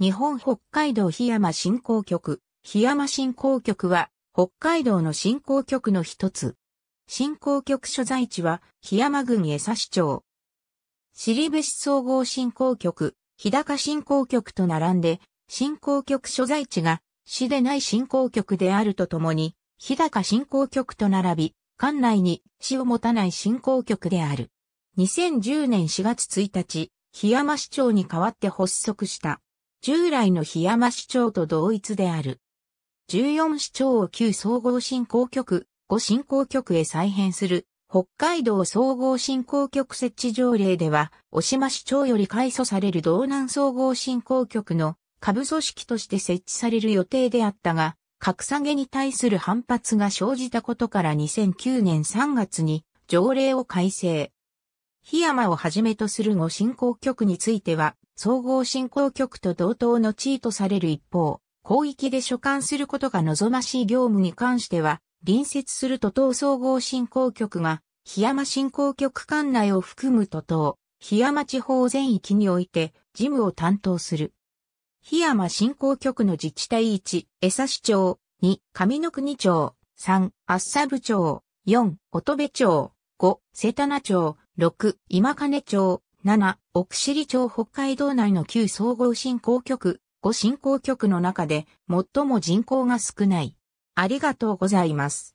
日本北海道檜山振興局。檜山振興局は、北海道の振興局の一つ。振興局所在地は、檜山郡江差市町。尻部市総合振興局、日高振興局と並んで、振興局所在地が、市でない振興局であるとともに、日高振興局と並び、管内に市を持たない振興局である。2010年4月1日、檜山市長に代わって発足した。従来の檜山市長と同一である。14市長を旧総合振興局、5振興局へ再編する、北海道総合振興局設置条例では、小島市長より改組される道南総合振興局の下部組織として設置される予定であったが、格下げに対する反発が生じたことから2009年3月に条例を改正。檜山をはじめとする5振興局については、総合振興局と同等の地位とされる一方、広域で所管することが望ましい業務に関しては、隣接する都道総合振興局が、檜山振興局管内を含む都道檜山地方全域において、事務を担当する。檜山振興局の自治体1、江差町、2、上の国町、3、厚沢部町、4、乙部町、5、瀬田名町、6、今金町、7、奥尻町北海道内の旧総合振興局、五振興局の中で最も人口が少ない。ありがとうございます。